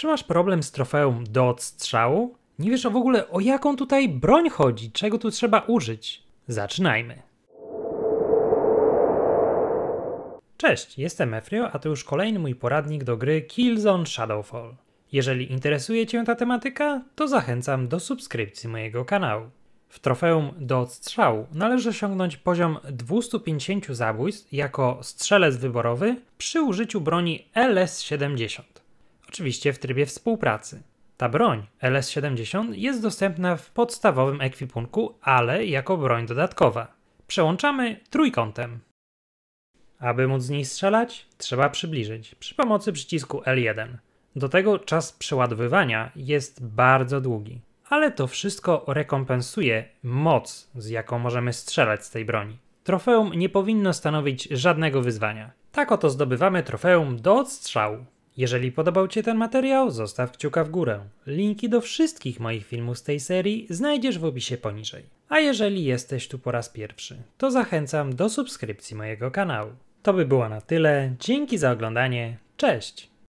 Czy masz problem z trofeum do odstrzału? Nie wiesz w ogóle o jaką tutaj broń chodzi, czego tu trzeba użyć. Zaczynajmy. Cześć, jestem Efrio, a to już kolejny mój poradnik do gry Killzone Shadowfall. Jeżeli interesuje Cię ta tematyka, to zachęcam do subskrypcji mojego kanału. W trofeum do odstrzału należy osiągnąć poziom 250 zabójstw jako strzelec wyborowy przy użyciu broni LS-70 oczywiście w trybie współpracy. Ta broń LS-70 jest dostępna w podstawowym ekwipunku, ale jako broń dodatkowa. Przełączamy trójkątem. Aby móc z niej strzelać, trzeba przybliżyć przy pomocy przycisku L1. Do tego czas przeładowywania jest bardzo długi, ale to wszystko rekompensuje moc, z jaką możemy strzelać z tej broni. Trofeum nie powinno stanowić żadnego wyzwania. Tak oto zdobywamy trofeum do odstrzału. Jeżeli podobał Ci ten materiał, zostaw kciuka w górę. Linki do wszystkich moich filmów z tej serii znajdziesz w opisie poniżej. A jeżeli jesteś tu po raz pierwszy, to zachęcam do subskrypcji mojego kanału. To by było na tyle. Dzięki za oglądanie. Cześć!